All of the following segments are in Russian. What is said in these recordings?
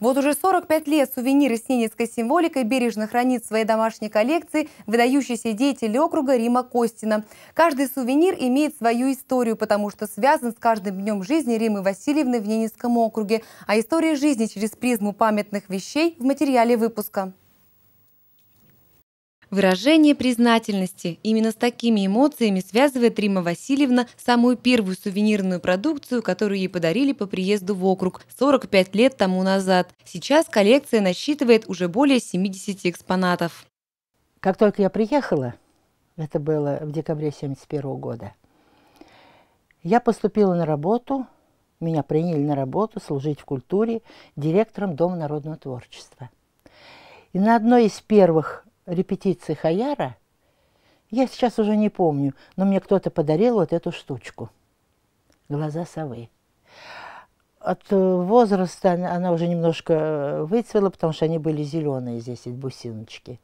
Вот уже 45 лет сувениры с ненецкой символикой бережно хранит в своей домашней коллекции выдающийся деятель округа Рима Костина. Каждый сувенир имеет свою историю, потому что связан с каждым днем жизни Римы Васильевны в Ненецком округе. А история жизни через призму памятных вещей в материале выпуска. Выражение признательности. Именно с такими эмоциями связывает Рима Васильевна самую первую сувенирную продукцию, которую ей подарили по приезду в округ 45 лет тому назад. Сейчас коллекция насчитывает уже более 70 экспонатов. Как только я приехала, это было в декабре 1971 года, я поступила на работу, меня приняли на работу служить в культуре директором Дома народного творчества. И на одной из первых репетиции Хаяра, я сейчас уже не помню, но мне кто-то подарил вот эту штучку. Глаза совы. От э, возраста она уже немножко э, выцвела, потому что они были зеленые здесь, эти бусиночки.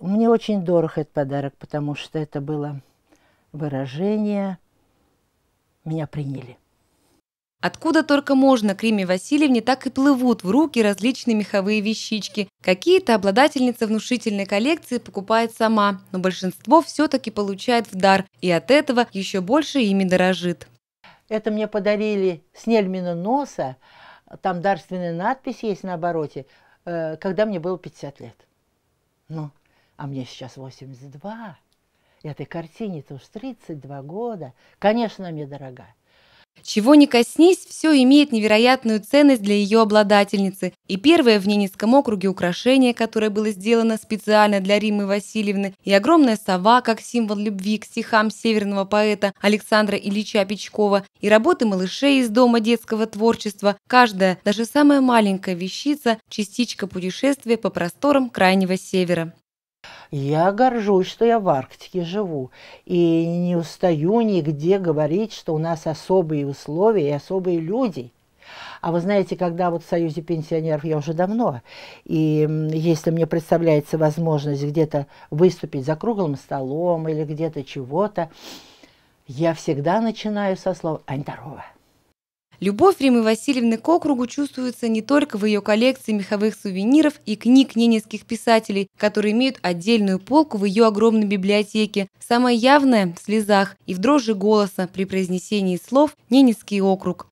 Мне очень дорог этот подарок, потому что это было выражение «меня приняли». Откуда только можно к Риме Васильевне так и плывут в руки различные меховые вещички. Какие-то обладательница внушительной коллекции покупает сама, но большинство все-таки получает в дар и от этого еще больше ими дорожит. Это мне подарили с Нельмина носа, там дарственная надпись есть на обороте, э, когда мне было 50 лет. Ну, а мне сейчас 82. Этой картине-то уж 32 года. Конечно, она мне дорогая. Чего не коснись, все имеет невероятную ценность для ее обладательницы, и первое в Ненецком округе украшение, которое было сделано специально для Римы Васильевны, и огромная сова, как символ любви к стихам северного поэта Александра Ильича Печкова, и работы малышей из Дома детского творчества, каждая, даже самая маленькая вещица – частичка путешествия по просторам Крайнего Севера. Я горжусь, что я в Арктике живу. И не устаю нигде говорить, что у нас особые условия и особые люди. А вы знаете, когда вот в Союзе пенсионеров я уже давно, и если мне представляется возможность где-то выступить за круглым столом или где-то чего-то, я всегда начинаю со слова «Ань, здорово!» Любовь Римы Васильевны к округу чувствуется не только в ее коллекции меховых сувениров и книг ненецких писателей, которые имеют отдельную полку в ее огромной библиотеке. Самое явное – в слезах и в дрожи голоса при произнесении слов «Ненецкий округ».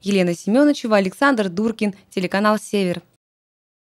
Елена Семеновичева, Александр Дуркин, телеканал «Север».